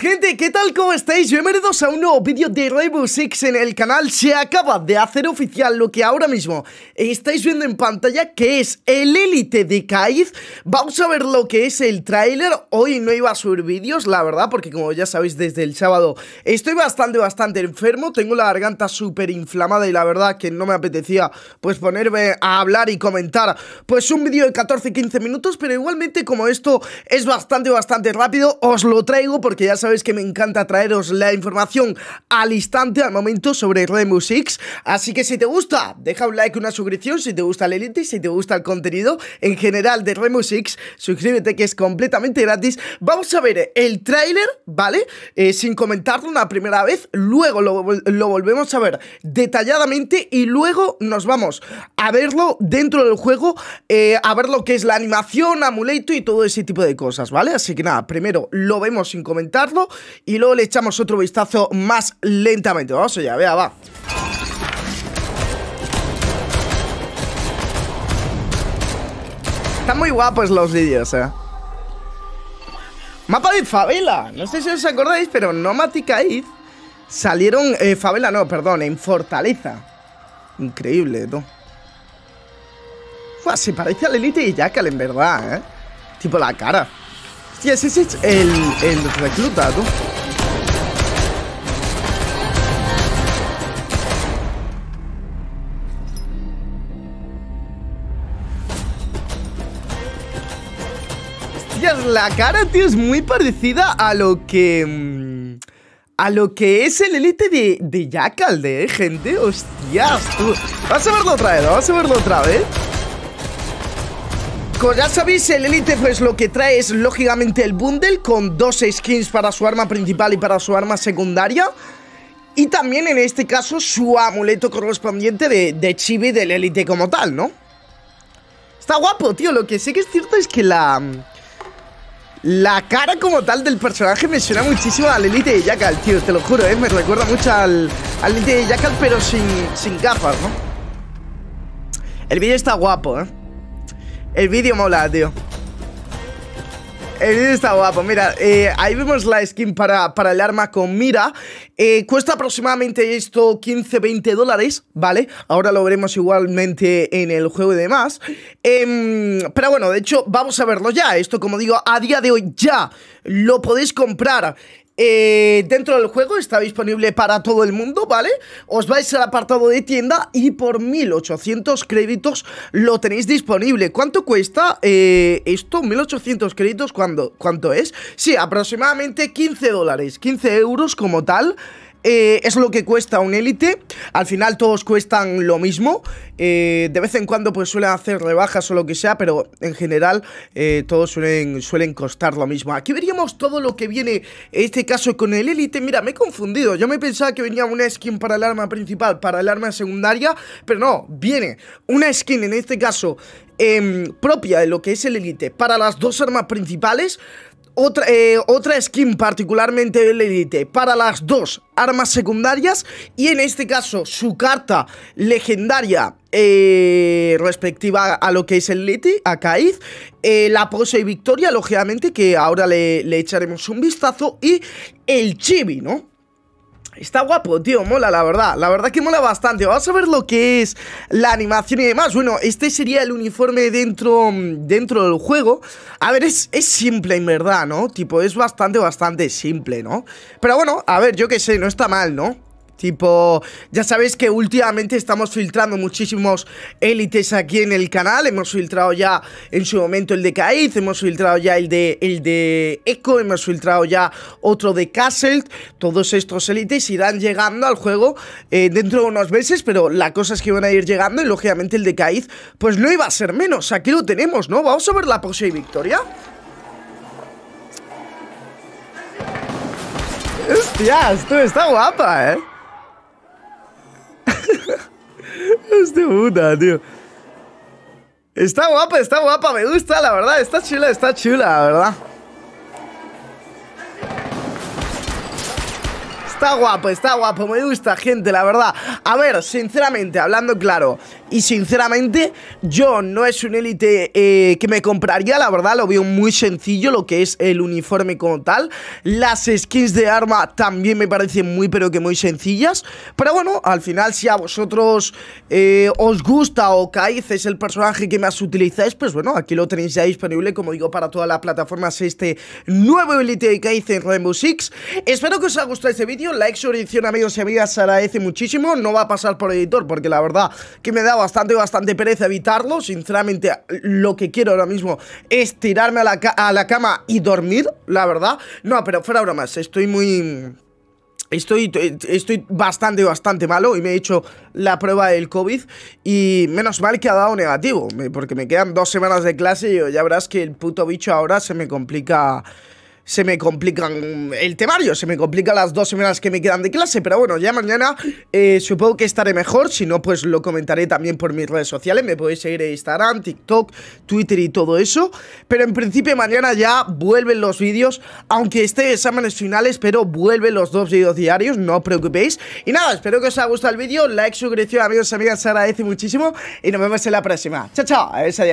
gente, ¿qué tal? ¿Cómo estáis? Bienvenidos a un nuevo vídeo de Rainbow Six en el canal Se acaba de hacer oficial lo que ahora mismo estáis viendo en pantalla Que es el élite de Kaiz Vamos a ver lo que es el tráiler Hoy no iba a subir vídeos, la verdad Porque como ya sabéis, desde el sábado estoy bastante, bastante enfermo Tengo la garganta súper inflamada y la verdad que no me apetecía Pues ponerme a hablar y comentar Pues un vídeo de 14-15 minutos Pero igualmente como esto es bastante, bastante rápido Os lo traigo porque ya sabéis que me encanta traeros la información al instante, al momento sobre Remusix, Así que si te gusta, deja un like, una suscripción, si te gusta el Elite, si te gusta el contenido en general de Remusix, suscríbete que es completamente gratis. Vamos a ver el tráiler, ¿vale? Eh, sin comentarlo una primera vez, luego lo, volvemos a ver detalladamente y luego nos vamos a verlo dentro del juego, eh, a ver lo que es la animación, amuleto y todo ese tipo de cosas, ¿vale? Así que nada, primero lo vemos sin comentar y luego le echamos otro vistazo más lentamente. Vamos allá, vea, va. Están muy guapos los vídeos, eh. Mapa de favela. No sé si os acordáis, pero no y salieron. Eh, favela, no, perdón, en Fortaleza. Increíble, tú. se parece al Elite y Jackal, en verdad, eh. Tipo la cara. Ya, ese es el, el reclutado. la cara, tío, es muy parecida a lo que... Mm, a lo que es el elite de, de Jackal, ¿eh, gente? Hostias, tú. Vamos a verlo otra vez, vamos a verlo otra vez ya sabéis, el Elite pues lo que trae es lógicamente el bundle con dos skins para su arma principal y para su arma secundaria. Y también en este caso su amuleto correspondiente de, chibi del Elite como tal, ¿no? Está guapo, tío. Lo que sí que es cierto es que la... La cara como tal del personaje me suena muchísimo al Elite de Jackal, tío, te lo juro, ¿eh? Me recuerda mucho al, Elite de Jackal, pero sin, sin gafas, ¿no? El vídeo está guapo, ¿eh? El vídeo mola, tío. El vídeo está guapo, mira, eh, ahí vemos la skin para, para el arma con mira eh, Cuesta aproximadamente esto 15-20 dólares, ¿vale? Ahora lo veremos igualmente en el juego y demás em, Pero bueno, de hecho, vamos a verlo ya Esto, como digo, a día de hoy ya lo podéis comprar eh, dentro del juego, está disponible para todo el mundo, ¿vale? Os vais al apartado de tienda y por 1800 créditos lo tenéis disponible. ¿Cuánto cuesta eh, esto? 1800 créditos, ¿cuánto es? Sí, aproximadamente 15 dólares, 15 euros como tal. Eh, es lo que cuesta un élite. Al final todos cuestan lo mismo. Eh, de vez en cuando pues suelen hacer rebajas o lo que sea, pero en general eh, todos suelen, suelen costar lo mismo. Aquí veríamos todo lo que viene, en este caso con el élite. Mira, me he confundido. Yo me pensaba que venía una skin para el arma principal, para el arma secundaria, pero no, viene una skin en este caso em, propia de lo que es el élite para las dos armas principales. Otra, eh, otra, skin particularmente del Elite para las dos armas secundarias y en este caso su carta legendaria eh, respectiva a lo que es el Elite, a Caiz, eh, la pose y victoria, lógicamente, que ahora le, le echaremos un vistazo y el chibi, ¿no? Está guapo, tío, mola, la verdad La verdad que mola bastante, vamos a ver lo que es La animación y demás, bueno, este sería El uniforme dentro, mm, dentro del juego A ver, es, es simple En verdad, ¿no? Tipo, es bastante, bastante Simple, ¿no? Pero bueno, a ver, yo qué sé, no está mal, ¿no? Tipo, ya sabéis que últimamente estamos filtrando muchísimos élites aquí en el canal. Hemos filtrado ya en su momento el de Kaiz, hemos filtrado ya el de, el de Echo, hemos filtrado ya otro de Castle. Todos estos élites irán llegando al juego eh, dentro de unos meses, pero la cosa es que van a ir llegando y lógicamente el de Kaiz, pues no iba a ser menos. Aquí lo tenemos, ¿no? Vamos a ver la pose y victoria. ¡Hostia! Esto está guapa, ¿eh? Este puta tío. Está guapa, está guapa, me gusta, la verdad. Está chula, está chula, la verdad. Está guapo, está guapo, me gusta, gente, la verdad. A ver, sinceramente, hablando claro y sinceramente, yo no es un élite eh, que me compraría, la verdad, lo veo muy sencillo lo que es el uniforme como tal. Las skins de arma también me parecen muy, pero que muy sencillas. Pero bueno, al final, si a vosotros eh, os gusta o Kaiz es el personaje que más utilizáis, pues bueno, aquí lo tenéis ya disponible, como digo, para todas las plataformas, este nuevo élite de Kaiz en Rainbow Six. Espero que os haya gustado este vídeo. La like, amigos y amigas, se agradece muchísimo No va a pasar por editor porque la verdad que me da bastante, bastante pereza evitarlo Sinceramente lo que quiero ahora mismo es tirarme a la, cama y dormir, la verdad No, pero fuera bromas, estoy muy... Estoy, estoy bastante, bastante malo y me he hecho la prueba del COVID y menos mal que ha dado negativo, porque me quedan dos semanas de clase y ya verás que el puto bicho ahora se me complica se me complican mm, el temario, se me complican las dos semanas que me quedan de clase, pero bueno, ya mañana eh, supongo que estaré mejor, si no, pues lo comentaré también por mis redes sociales, me podéis seguir en Instagram, TikTok, Twitter y todo eso, pero en principio mañana ya vuelven los vídeos, aunque esté exámenes finales, pero vuelven los dos vídeos diarios, no os preocupéis, y nada, espero que os haya gustado el vídeo, like, suscripción, amigos, y amigas, se agradece muchísimo, y nos vemos en la próxima, chao, chao,